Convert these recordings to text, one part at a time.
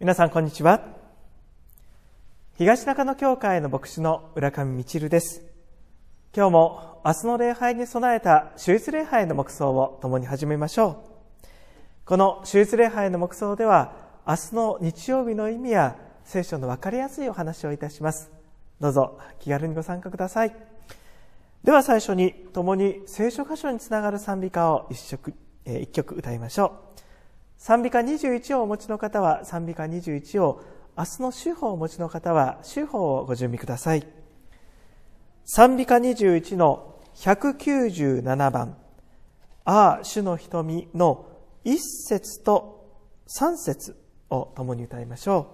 皆さんこんにちは東中野教会の牧師の浦上みちるです今日も明日の礼拝に備えた終日礼拝の黙想を共に始めましょうこの手術礼拝の黙想では明日の日曜日の意味や聖書の分かりやすいお話をいたしますどうぞ気軽にご参加くださいでは最初に共に聖書箇所につながる賛美歌を一曲一曲歌いましょう賛美歌21をお持ちの方は賛美歌21を明日の週報をお持ちの方は週報をご準備ください賛美歌21の197番「ああ主の瞳」の1節と3節を共に歌いましょう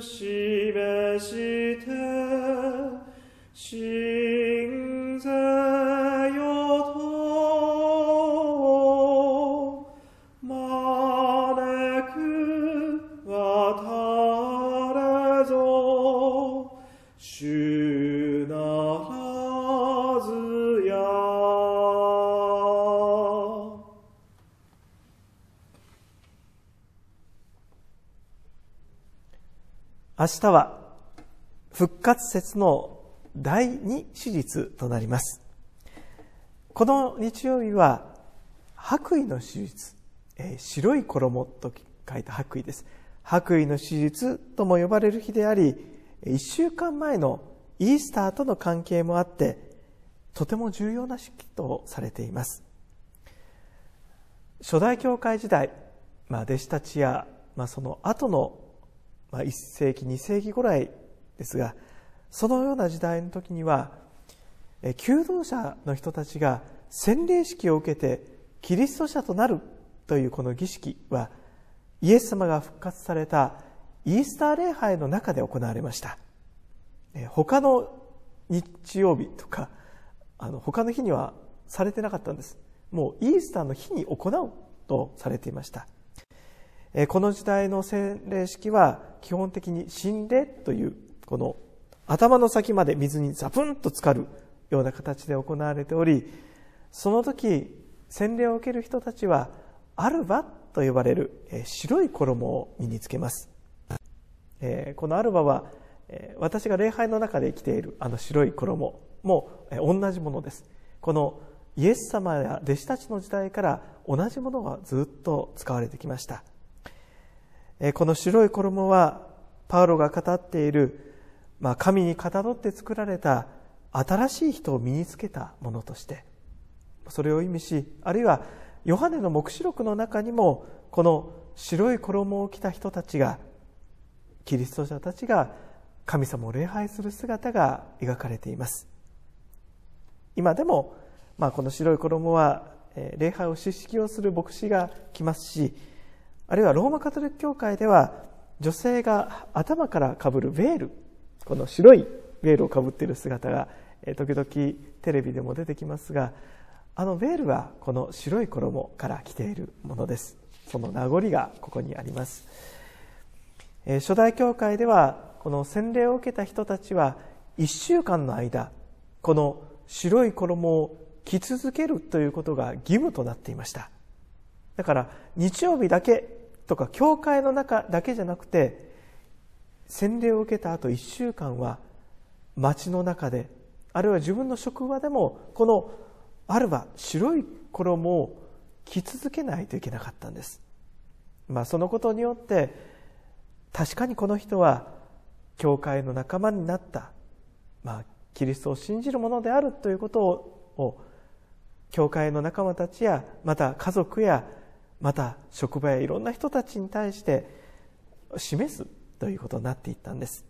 しべしてし明日は復活節の第2手術となりますこの日曜日は白衣の手術、えー、白い衣と書いた白衣です白衣の手術とも呼ばれる日であり1週間前のイースターとの関係もあってとても重要な式とされています初代教会時代、まあ、弟子たちや、まあ、その後のまあ、1世紀2世紀ぐらいですがそのような時代の時には求道者の人たちが洗礼式を受けてキリスト者となるというこの儀式はイエス様が復活されたイースター礼拝の中で行われました他の日曜日とかあの他の日にはされてなかったんですもうイースターの日に行うとされていましたこの時代の洗礼式は基本的に神でというこの頭の先まで水にザプンと浸かるような形で行われておりその時洗礼を受ける人たちはアルバと呼ばれる白い衣を身につけますこのアルバは私が礼拝の中で着ているあの白い衣も同じものですこのイエス様や弟子たちの時代から同じものがずっと使われてきましたこの白い衣はパウロが語っている、まあ、神にかたどって作られた新しい人を身につけたものとしてそれを意味しあるいはヨハネの黙示録の中にもこの白い衣を着た人たちがキリスト者たちが神様を礼拝する姿が描かれています今でも、まあ、この白い衣は礼拝を知識をする牧師が来ますしあるいはローマカトリック教会では女性が頭からかぶるベールこの白いベールをかぶっている姿が時々テレビでも出てきますがあのベールはこの白い衣から来ているものですその名残がここにあります初代教会ではこの洗礼を受けた人たちは1週間の間この白い衣を着続けるということが義務となっていましただから日曜日だけとか教会の中だけじゃなくて洗礼を受けた後1週間は街の中であるいは自分の職場でもこのあるは白い衣を着続けないといけなかったんです、まあ、そのことによって確かにこの人は教会の仲間になった、まあ、キリストを信じるものであるということを教会の仲間たちやまた家族やまた職場やいろんな人たちに対して示すということになっていったんです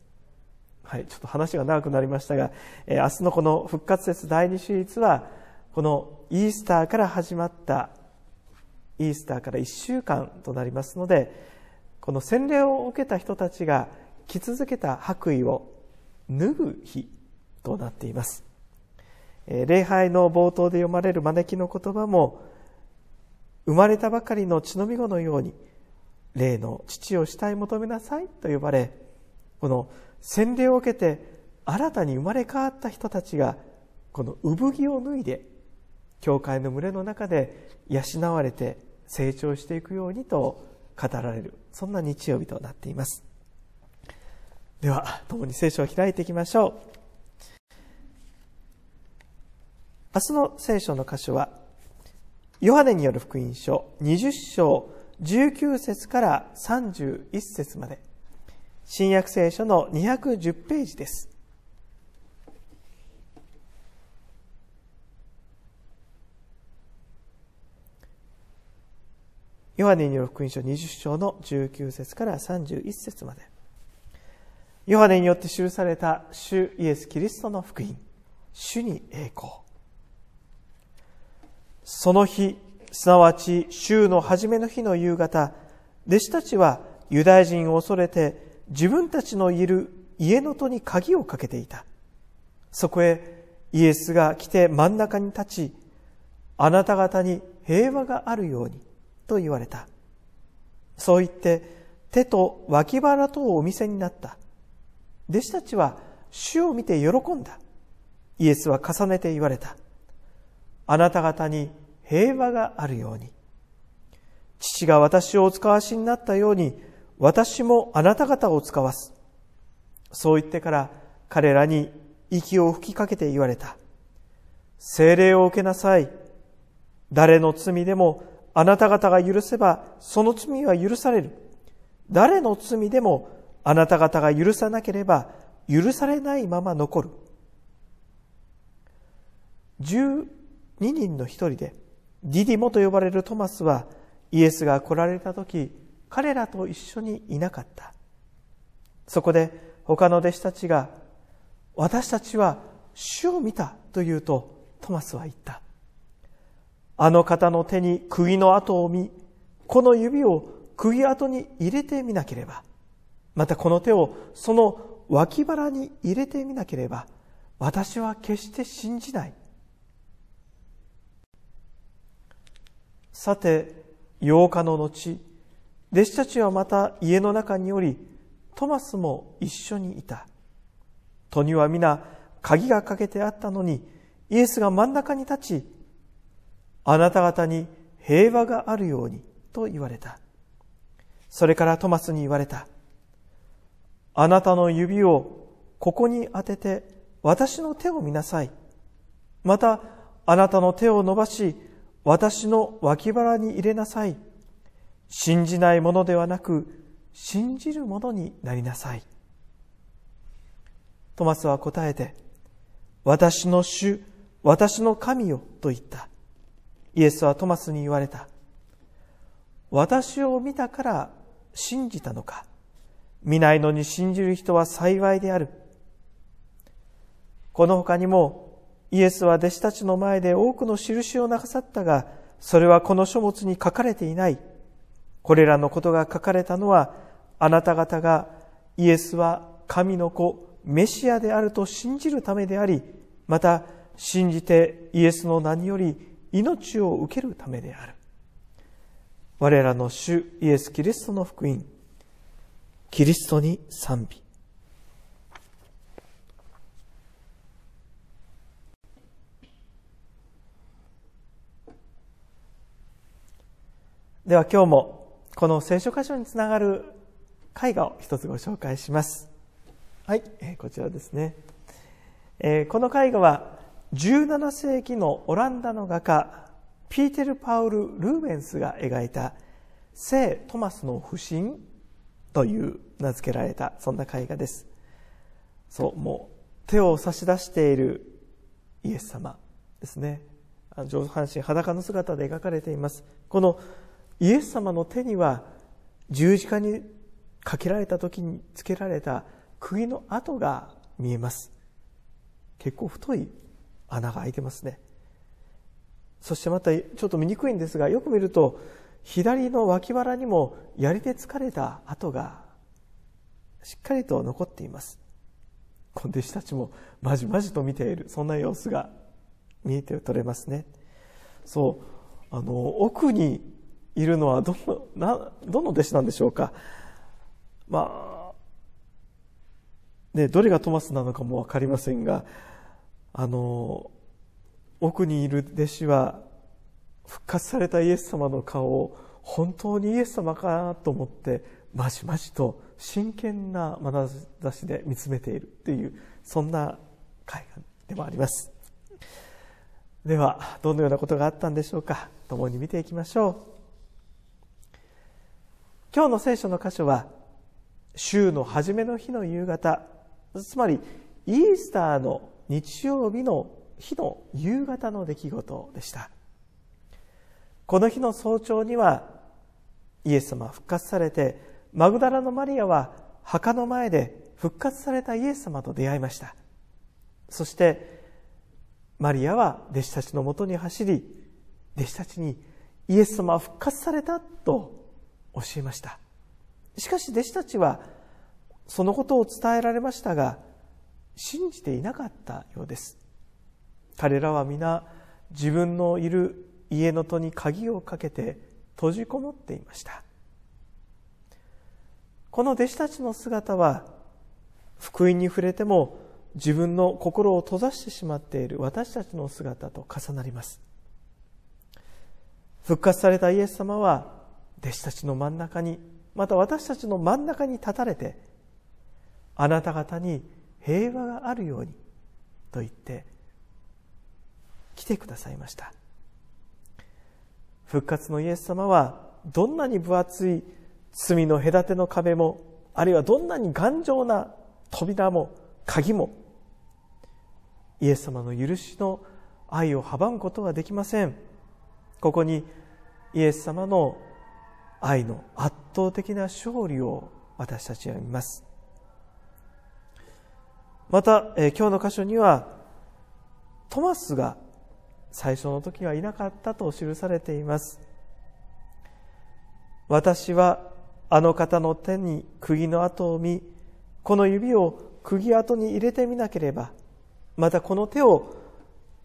はいちょっと話が長くなりましたが、えー、明日のこの復活節第リーズはこのイースターから始まったイースターから1週間となりますのでこの洗礼を受けた人たちが着続けた白衣を脱ぐ日となっています礼拝の冒頭で読まれる招きの言葉も生まれたばかりの血のみ子のように霊の父を死体求めなさいと呼ばれこの洗礼を受けて新たに生まれ変わった人たちがこの産着を脱いで教会の群れの中で養われて成長していくようにと語られるそんな日曜日となっていますでは共に聖書を開いていきましょう明日の聖書の箇所はヨハネによる福音書20章19節から31節まで、新約聖書の210ページです。ヨハネによる福音書20章の19節から31節まで。ヨハネによって記された主イエス・キリストの福音、主に栄光。その日、すなわち週の初めの日の夕方、弟子たちはユダヤ人を恐れて自分たちのいる家の戸に鍵をかけていた。そこへイエスが来て真ん中に立ち、あなた方に平和があるようにと言われた。そう言って手と脇腹とお見せになった。弟子たちは主を見て喜んだ。イエスは重ねて言われた。あなた方に平和があるように。父が私をお使わしになったように、私もあなた方を使わす。そう言ってから彼らに息を吹きかけて言われた。精霊を受けなさい。誰の罪でもあなた方が許せばその罪は許される。誰の罪でもあなた方が許さなければ許されないまま残る。12人の一人でディディモと呼ばれるトマスはイエスが来られた時彼らと一緒にいなかったそこで他の弟子たちが「私たちは主を見た」と言うとトマスは言ったあの方の手に釘の跡を見この指を釘跡に入れてみなければまたこの手をその脇腹に入れてみなければ私は決して信じないさて、8日の後、弟子たちはまた家の中におり、トマスも一緒にいた。戸には皆、鍵がかけてあったのに、イエスが真ん中に立ち、あなた方に平和があるようにと言われた。それからトマスに言われた。あなたの指をここに当てて私の手を見なさい。またあなたの手を伸ばし私の脇腹に入れなさい。信じないものではなく、信じるものになりなさい。トマスは答えて、私の主、私の神よ、と言った。イエスはトマスに言われた。私を見たから信じたのか。見ないのに信じる人は幸いである。この他にも、イエスは弟子たちの前で多くの印をなさったが、それはこの書物に書かれていない。これらのことが書かれたのは、あなた方がイエスは神の子、メシアであると信じるためであり、また信じてイエスの名により命を受けるためである。我らの主イエス・キリストの福音、キリストに賛美。では今日もこの聖書箇所につながる絵画を一つご紹介します。はい、えー、こちらですね、えー、この絵画は17世紀のオランダの画家ピーテル・パウル・ルーベンスが描いた「聖トマスの不信」という名付けられたそんな絵画です。そうもう手を差し出しているイエス様ですね上半身裸の姿で描かれていますこのイエス様の手には十字架にかけられた時につけられた釘の跡が見えます。結構太い穴が開いてますね。そしてまたちょっと見にくいんですが、よく見ると左の脇腹にも槍で疲れた跡がしっかりと残っています。この弟子たちもまじまじと見ている、そんな様子が見えて取れますね。そう、あの、奥にいるのはどのなどの弟子なんでしょうか、まあね、どれがトマスなのかも分かりませんがあの奥にいる弟子は復活されたイエス様の顔を本当にイエス様かなと思ってまじまじと真剣な眼差しで見つめているというそんな絵画でもありますではどのようなことがあったんでしょうか共に見ていきましょう今日の聖書の箇所は週の初めの日の夕方つまりイースターの日曜日の日の夕方の出来事でしたこの日の早朝にはイエス様は復活されてマグダラのマリアは墓の前で復活されたイエス様と出会いましたそしてマリアは弟子たちのもとに走り弟子たちにイエス様は復活されたと教えましたしかし弟子たちはそのことを伝えられましたが信じていなかったようです彼らは皆自分のいる家の戸に鍵をかけて閉じこもっていましたこの弟子たちの姿は福音に触れても自分の心を閉ざしてしまっている私たちの姿と重なります復活されたイエス様は弟子たちの真ん中にまた私たちの真ん中に立たれてあなた方に平和があるようにと言って来てくださいました復活のイエス様はどんなに分厚い罪の隔ての壁もあるいはどんなに頑丈な扉も鍵もイエス様の許しの愛を阻むことはできませんここにイエス様の愛の圧倒的な勝利を私たちは見ます。また、えー、今日の箇所には、トマスが最初の時はいなかったと記されています。私はあの方の手に釘の跡を見、この指を釘跡に入れてみなければ、またこの手を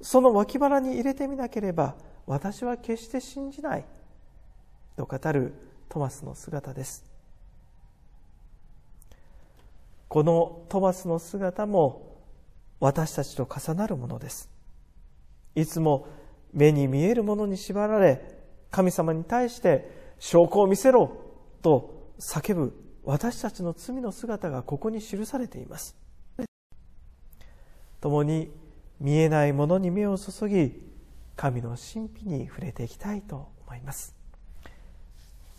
その脇腹に入れてみなければ、私は決して信じない。と語るトマスの姿ですこのトマスの姿も私たちと重なるものですいつも目に見えるものに縛られ神様に対して証拠を見せろと叫ぶ私たちの罪の姿がここに記されています共に見えないものに目を注ぎ神の神秘に触れていきたいと思います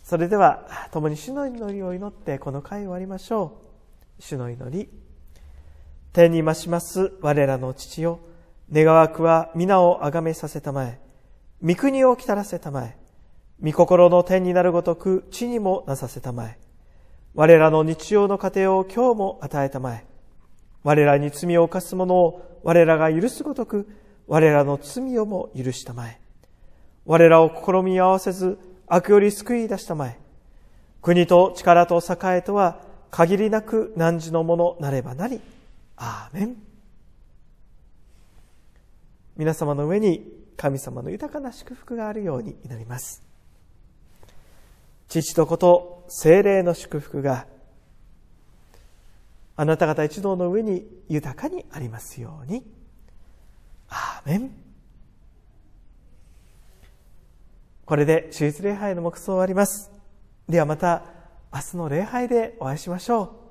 それでは共に主の祈りを祈ってこの回を終わりましょう主の祈り天にまします我らの父よ願わくは皆をあがめさせたまえ御国をきたらせたまえ御心の天になるごとく地にもなさせたまえ我らの日曜の糧を今日も与えたまえ我らに罪を犯す者を我らが許すごとく我らの罪をも許したまえ我らを試み合わせず悪より救い出したまえ国と力と栄えとは限りなく汝のものなればなりアーメン皆様の上に神様の豊かな祝福があるように祈ります父と子と精霊の祝福があなた方一同の上に豊かにありますようにアーメンこれで手術礼拝の黙想を終わります。ではまた明日の礼拝でお会いしましょう。